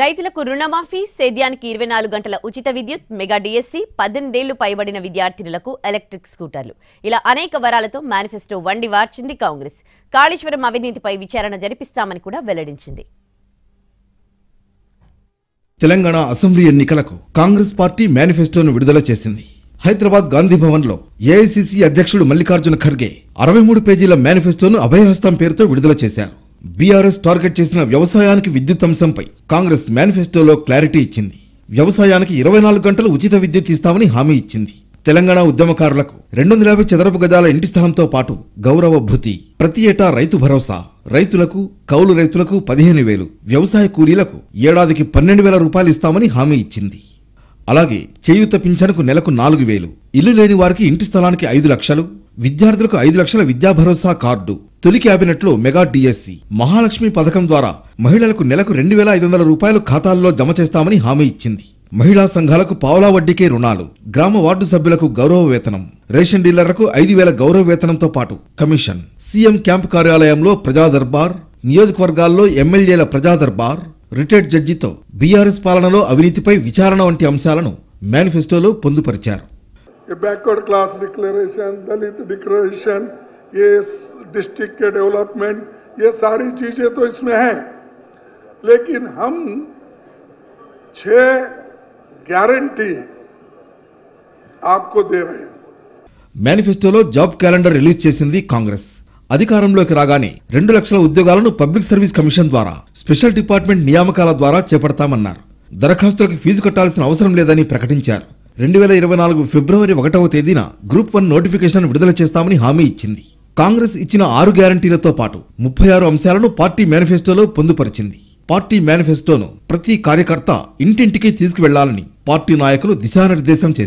రైతులకు రుణమాఫీ సేద్యానికి ఇరవై నాలుగు గంటల ఉచిత విద్యుత్ మెగా డిఎస్సీ పద్దెనిమిదేళ్లు పైబడిన విద్యార్థినులకు ఎలక్ట్రిక్ స్కూటర్లు ఇలా అనేక వరాలతో మేనిఫెస్టో వండి వార్చింది కాంగ్రెస్ కాళేశ్వరం అవినీతిపై విచారణ జరిపిస్తామని కూడా వెల్లడించింది తెలంగాణ అసెంబ్లీ ఎన్నికలకు కాంగ్రెస్ పార్టీ మేనిఫెస్టోను విడుదల చేసింది హైదరాబాద్ గాంధీ భవన్లో ఏఐసిసి అధ్యక్షుడు మల్లికార్జున ఖర్గే అరవై మూడు పేజీల మేనిఫెస్టోను అభయహస్తం పేరుతో విడుదల చేశారు బీఆర్ఎస్ టార్గెట్ చేసిన వ్యవసాయానికి విద్యుత్ అంశంపై కాంగ్రెస్ మేనిఫెస్టోలో క్లారిటీ ఇచ్చింది వ్యవసాయానికి ఇరవై నాలుగు గంటలు ఉచిత విద్యుత్ ఇస్తామని హామీ ఇచ్చింది తెలంగాణ ఉద్యమకారులకు రెండు వందల యాభై చదరపు గజాల ఇంటి స్థలంతో పాటు గౌరవ భృతి ప్రతి ఏటా రైతు భరోసా రైతులకు కౌలు రైతులకు పదిహేను వేలు వ్యవసాయ కూలీలకు ఏడాదికి పన్నెండు వేల రూపాయలు ఇస్తామని హామీ ఇచ్చింది అలాగే చేయూత పింఛనుకు నెలకు నాలుగు వేలు ఇల్లు లేని వారికి ఇంటి స్థలానికి ఐదు లక్షలు విద్యార్థులకు ఐదు లక్షల విద్యా భరోసా కార్డు తొలి క్యాబినెట్లో మెగా డిఎస్సి మహాలక్ష్మి పథకం ద్వారా మహిళలకు నెలకు రెండు వేల ఐదు వందల రూపాయలు ఖాతాల్లో జమ చేస్తామని హామీ ఇచ్చింది మహిళా సంఘాలకు పావులా వడ్డీకే రుణాలు గ్రామ వార్డు సభ్యులకు గౌరవ వేతనం రేషన్ డీలర్లకు ఐదు వేల గౌరవ వేతనంతో పాటు కమిషన్ సీఎం క్యాంపు కార్యాలయంలో ప్రజాదర్బార్ నియోజకవర్గాల్లో ఎమ్మెల్యేల ప్రజాదర్బార్ రిటైర్డ్ జడ్జితో బీఆర్ఎస్ పాలనలో అవినీతిపై విచారణ వంటి అంశాలను మేనిఫెస్టోలో పొందుపరిచారు డిక్లరేషన్ ये डिस्ट्रिक्ट के डेवलपमेंट ये सारी चीज़ें तो इसमें हैं लेकिन हम छः गारंटी आपको दे रहे हैं మేనిఫెస్టోలో జాబ్ క్యాలెండర్ రిలీజ్ చేసింది కాంగ్రెస్ అధికారంలోకి రాగానే రెండు లక్షల ఉద్యోగాలను పబ్లిక్ సర్వీస్ కమిషన్ ద్వారా స్పెషల్ డిపార్ట్మెంట్ నియామకాల ద్వారా చేపడతామన్నారు దరఖాస్తులకు ఫీజు కట్టాల్సిన అవసరం లేదని ప్రకటించారు రెండు వేల ఇరవై నాలుగు ఫిబ్రవరి ఒకటవ తేదీన గ్రూప్ వన్ నోటిఫికేషన్ విడుదల చేస్తామని హామీ ఇచ్చింది కాంగ్రెస్ ఇచ్చిన ఆరు గ్యారంటీలతో పాటు ముప్పై ఆరు అంశాలను పార్టీ మేనిఫెస్టోలో పొందుపరిచింది పార్టీ మేనిఫెస్టోను ప్రతి కార్యకర్త ఇంటింటికి తీసుకువెళ్లాలని పార్టీ నాయకులు దిశానిర్దేశం చేశారు